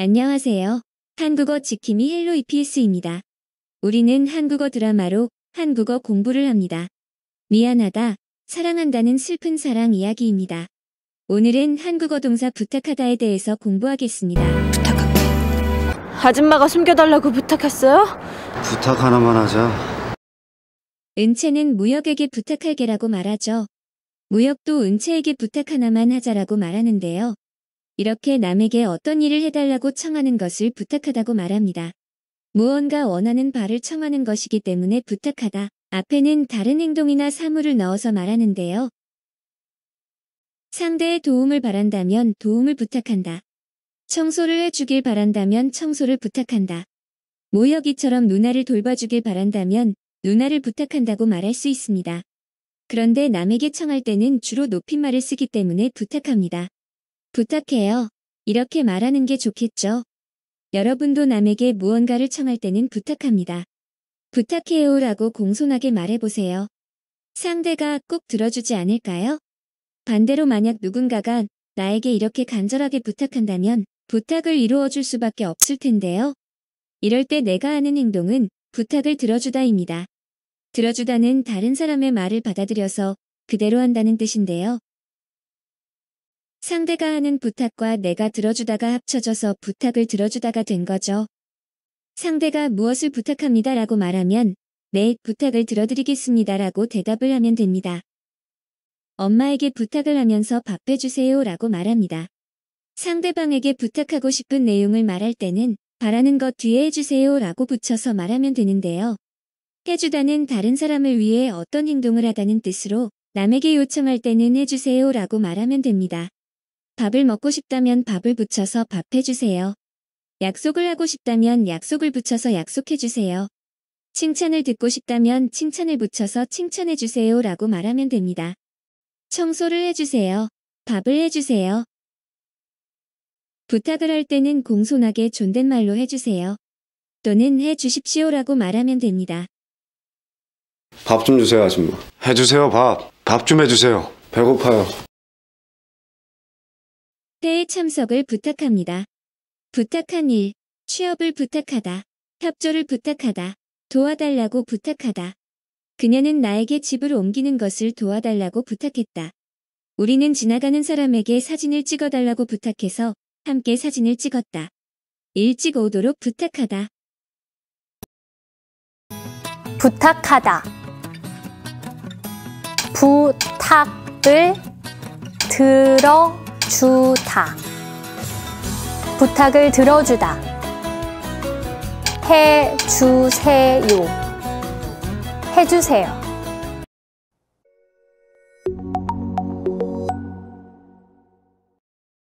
안녕하세요. 한국어 지킴이 헬로 EPS입니다. 우리는 한국어 드라마로 한국어 공부를 합니다. 미안하다, 사랑한다는 슬픈 사랑 이야기입니다. 오늘은 한국어 동사 부탁하다에 대해서 공부하겠습니다. 부탁할게. 아줌마가 숨겨달라고 부탁했어요? 부탁 하나만 하자. 은채는 무역에게 부탁할게라고 말하죠. 무역도 은채에게 부탁 하나만 하자라고 말하는데요. 이렇게 남에게 어떤 일을 해달라고 청하는 것을 부탁하다고 말합니다. 무언가 원하는 바를 청하는 것이기 때문에 부탁하다. 앞에는 다른 행동이나 사물을 넣어서 말하는데요. 상대의 도움을 바란다면 도움을 부탁한다. 청소를 해주길 바란다면 청소를 부탁한다. 모여기처럼 누나를 돌봐주길 바란다면 누나를 부탁한다고 말할 수 있습니다. 그런데 남에게 청할 때는 주로 높임말을 쓰기 때문에 부탁합니다. 부탁해요. 이렇게 말하는 게 좋겠죠. 여러분도 남에게 무언가를 청할 때는 부탁합니다. 부탁해요라고 공손하게 말해보세요. 상대가 꼭 들어주지 않을까요? 반대로 만약 누군가가 나에게 이렇게 간절하게 부탁한다면 부탁을 이루어줄 수밖에 없을 텐데요. 이럴 때 내가 하는 행동은 부탁을 들어주다입니다. 들어주다는 다른 사람의 말을 받아들여서 그대로 한다는 뜻인데요. 상대가 하는 부탁과 내가 들어주다가 합쳐져서 부탁을 들어주다가 된 거죠. 상대가 무엇을 부탁합니다라고 말하면 네, 부탁을 들어드리겠습니다라고 대답을 하면 됩니다. 엄마에게 부탁을 하면서 밥 해주세요라고 말합니다. 상대방에게 부탁하고 싶은 내용을 말할 때는 바라는 것 뒤에 해주세요라고 붙여서 말하면 되는데요. 해주다는 다른 사람을 위해 어떤 행동을 하다는 뜻으로 남에게 요청할 때는 해주세요라고 말하면 됩니다. 밥을 먹고 싶다면 밥을 붙여서 밥해주세요. 약속을 하고 싶다면 약속을 붙여서 약속해주세요. 칭찬을 듣고 싶다면 칭찬을 붙여서 칭찬해주세요 라고 말하면 됩니다. 청소를 해주세요. 밥을 해주세요. 부탁을 할 때는 공손하게 존댓말로 해주세요. 또는 해주십시오 라고 말하면 됩니다. 밥 좀 주세요 아줌마. 해주세요 밥. 밥 좀 해주세요. 배고파요. 회의 참석을 부탁합니다. 부탁한 일, 취업을 부탁하다, 협조를 부탁하다, 도와달라고 부탁하다. 그녀는 나에게 집을 옮기는 것을 도와달라고 부탁했다. 우리는 지나가는 사람에게 사진을 찍어달라고 부탁해서 함께 사진을 찍었다. 일찍 오도록 부탁하다. 부탁하다. 부탁을 들어 주다 부탁을 들어주다 해주세요 해주세요